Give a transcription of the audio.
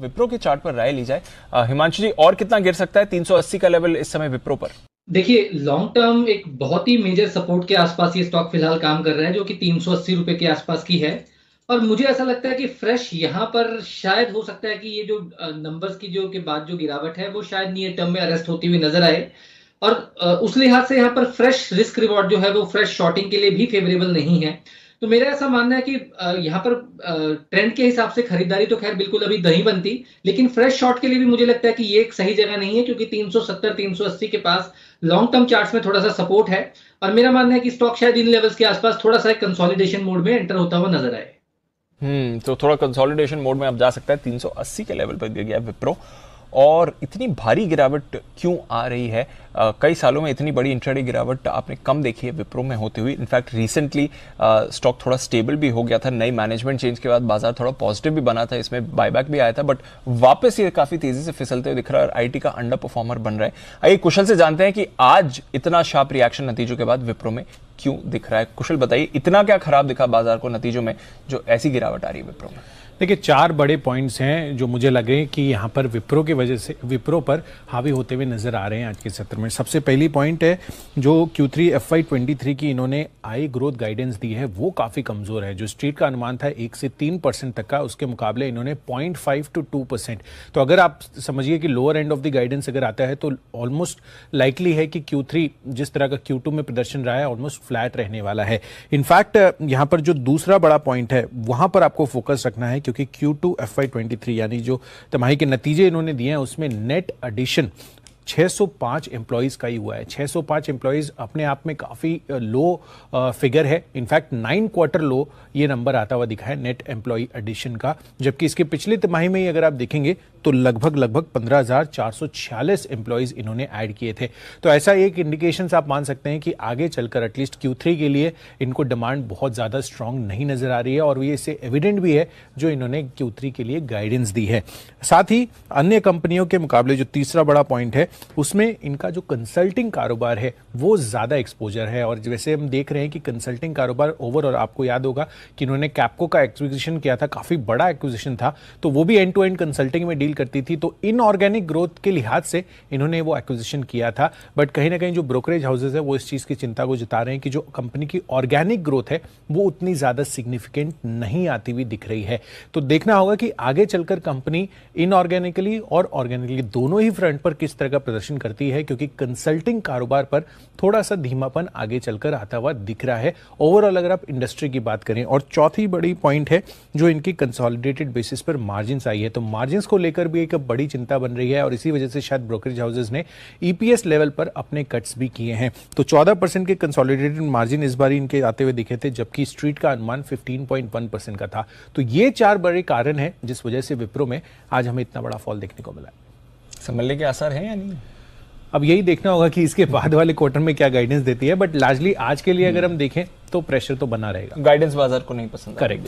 विप्रो के चार्ट पर राय ली जाए हिमांशु जी और कितना गिर सकता है 380 का लेवल इस समय विप्रो पर देखिए लॉन्ग टर्म एक बहुत ही मेजर सपोर्ट के आसपास ये स्टॉक फिलहाल काम कर रहा है जो कि तीन सौ के आसपास की है और मुझे ऐसा लगता है कि फ्रेश यहाँ पर शायद हो सकता है कि ये जो नंबर्स की जो के बाद जो गिरावट है वो शायद नियर टर्म में अरेस्ट होती हुई नजर आए और उस लिहाज से यहाँ पर फ्रेश रिस्क रिवॉर्ड जो है वो फ्रेश शॉर्टिंग के लिए भी फेवरेबल नहीं है तो मेरा ऐसा मानना है कि यहाँ पर ट्रेंड के हिसाब से खरीदारी तो खैर बिल्कुल अभी नहीं बनती लेकिन फ्रेश शॉर्ट के लिए भी मुझे लगता है कि ये एक सही जगह नहीं है क्योंकि 370 380 के पास लॉन्ग टर्म चार्ट्स में थोड़ा सा सपोर्ट है और मेरा मानना है कि स्टॉक शायद इन लेवल्स के आसपास थोड़ा सा कंसोलिडेशन मोड में एंटर होता हुआ नजर आए हम्म तो थोड़ा कंसोलिडेशन मोड में आप जा सकता है तीन के लेवल पर दिया गया विप्रो और इतनी भारी गिरावट क्यों आ रही है आ, कई सालों में इतनी बड़ी इंटरडे गिरावट आपने कम देखी है विप्रो में होती हुई इनफैक्ट रिसेंटली स्टॉक थोड़ा स्टेबल भी हो गया था नई मैनेजमेंट चेंज के बाद बाजार थोड़ा पॉजिटिव भी बना था इसमें बायबैक भी आया था बट वापस ये काफ़ी तेज़ी से फिसलते हुए दिख रहा है और आई का अंडर परफॉर्मर बन रहा है आइए कुशल से जानते हैं कि आज इतना शार्प रिएक्शन नतीजों के बाद विप्रो में क्यों दिख रहा है कुशल बताइए इतना क्या खराब दिखा बाजार को नतीजों में जो ऐसी गिरावट आ रही है विप्रो में देखिए चार बड़े पॉइंट्स हैं जो मुझे लगे कि यहाँ पर विप्रो की वजह से विप्रो पर हावी होते हुए नजर आ रहे हैं आज के सत्र में सबसे पहली पॉइंट है जो Q3 थ्री एफ की इन्होंने आई ग्रोथ गाइडेंस दी है वो काफ़ी कमज़ोर है जो स्ट्रीट का अनुमान था एक से तीन परसेंट तक का उसके मुकाबले इन्होंने पॉइंट टू टू तो अगर आप समझिए कि lower end of the guidance अगर आता है तो ऑलमोस्ट लाइकली है कि क्यू जिस तरह का क्यू में प्रदर्शन रहा है ऑलमोस्ट फ्लैट रहने वाला है इनफैक्ट यहां पर जो दूसरा बड़ा पॉइंट है वहां पर आपको फोकस रखना है क्योंकि Q two F I twenty three यानी जो तिमाही के नतीजे इन्होंने दिए हैं उसमें नेट एडिशन 605 एम्प्लॉयज़ का ही हुआ है 605 एम्प्लॉयज़ अपने आप में काफ़ी लो फिगर है इनफैक्ट नाइन क्वार्टर लो ये नंबर आता हुआ दिखा है नेट एम्प्लॉय एडिशन का जबकि इसके पिछले तिमाही में ही अगर आप देखेंगे तो लगभग लगभग 15,446 एम्प्लॉयज़ इन्होंने ऐड किए थे तो ऐसा एक इंडिकेशन आप मान सकते हैं कि आगे चलकर एटलीस्ट क्यू के लिए इनको डिमांड बहुत ज़्यादा स्ट्रांग नहीं नज़र आ रही है और ये इससे एविडेंट भी है जो इन्होंने क्यू के लिए गाइडेंस दी है साथ ही अन्य कंपनियों के मुकाबले जो तीसरा बड़ा पॉइंट है उसमें इनका जो कंसल्टिंग कारोबार है वो ज़्यादा एक्सपोजर है और जैसे हम देख रहे हैं कि कंसल्टिंग कारोबार ओवर और आपको याद होगा कि इन्होंने कैपको का एक्विजिशन किया था काफ़ी बड़ा एक्विजिशन था तो वो भी एंड टू एंड कंसल्टिंग में डील करती थी तो इनऑर्गेनिक ग्रोथ के लिहाज से इन्होंने वो एक्विजिशन किया था बट कहीं ना कहीं जो ब्रोकरेज हाउसेज है वो इस चीज़ की चिंता को जता रहे हैं कि जो कंपनी की ऑर्गेनिक ग्रोथ है वो उतनी ज़्यादा सिग्निफिकेंट नहीं आती हुई दिख रही है तो देखना होगा कि आगे चलकर कंपनी इनऑर्गेनिकली और ऑर्गेनिकली दोनों ही फ्रंट पर किस तरह का प्रदर्शन करती है क्योंकि कंसल्टिंग कारोबार पर थोड़ा सा धीमापन आगे चलकर आता हुआ दिख रहा है ओवरऑल अगर आप इंडस्ट्री की बात करें और चौथी बड़ी पॉइंट है जो इनकी कंसोलिडेटेड बेसिस पर मार्जिन आई है तो मार्जिन को लेकर भी एक बड़ी चिंता बन रही है और इसी वजह से शायद ब्रोकरेज हाउसेज ने ईपीएस e लेवल पर अपने कट्स भी किए हैं तो चौदह के कंसोलिडेटेड मार्जिन इस बार इनके आते हुए दिखे थे जबकि स्ट्रीट का अनुमान फिफ्टीन का था तो ये चार बड़े कारण है जिस वजह से विप्रो में आज हमें इतना बड़ा फॉल देखने को मिला है संभलने के आसार हैं या नहीं अब यही देखना होगा कि इसके बाद वाले क्वार्टर में क्या गाइडेंस देती है बट लार्जली आज के लिए अगर हम्म। हम देखें तो प्रेशर तो बना रहेगा गाइडेंस बाजार को नहीं पसंद करेक्ट